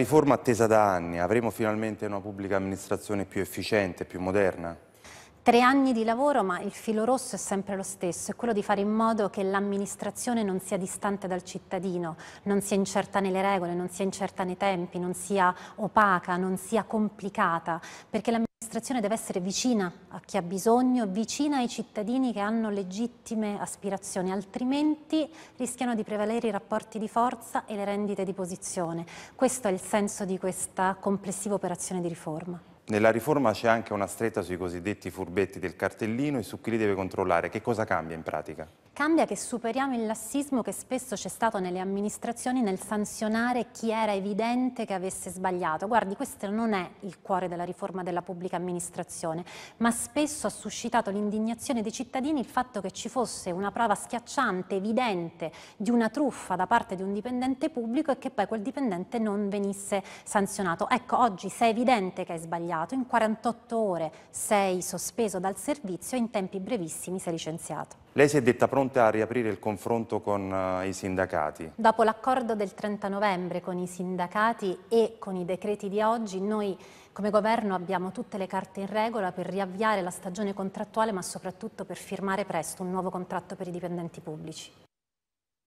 Riforma attesa da anni, avremo finalmente una pubblica amministrazione più efficiente, più moderna? Tre anni di lavoro, ma il filo rosso è sempre lo stesso, è quello di fare in modo che l'amministrazione non sia distante dal cittadino, non sia incerta nelle regole, non sia incerta nei tempi, non sia opaca, non sia complicata, perché l'amministrazione l'amministrazione deve essere vicina a chi ha bisogno, vicina ai cittadini che hanno legittime aspirazioni, altrimenti rischiano di prevalere i rapporti di forza e le rendite di posizione. Questo è il senso di questa complessiva operazione di riforma. Nella riforma c'è anche una stretta sui cosiddetti furbetti del cartellino e su chi li deve controllare. Che cosa cambia in pratica? Cambia che superiamo il lassismo che spesso c'è stato nelle amministrazioni nel sanzionare chi era evidente che avesse sbagliato. Guardi, questo non è il cuore della riforma della pubblica amministrazione, ma spesso ha suscitato l'indignazione dei cittadini il fatto che ci fosse una prova schiacciante, evidente, di una truffa da parte di un dipendente pubblico e che poi quel dipendente non venisse sanzionato. Ecco, oggi se è evidente che hai sbagliato, reato, in 48 ore sei sospeso dal servizio e in tempi brevissimi sei licenziato. Lei si è detta pronta a riaprire il confronto con uh, i sindacati? Dopo l'accordo del 30 novembre con i sindacati e con i decreti di oggi, noi come governo abbiamo tutte le carte in regola per riavviare la stagione contrattuale ma soprattutto per firmare presto un nuovo contratto per i dipendenti pubblici.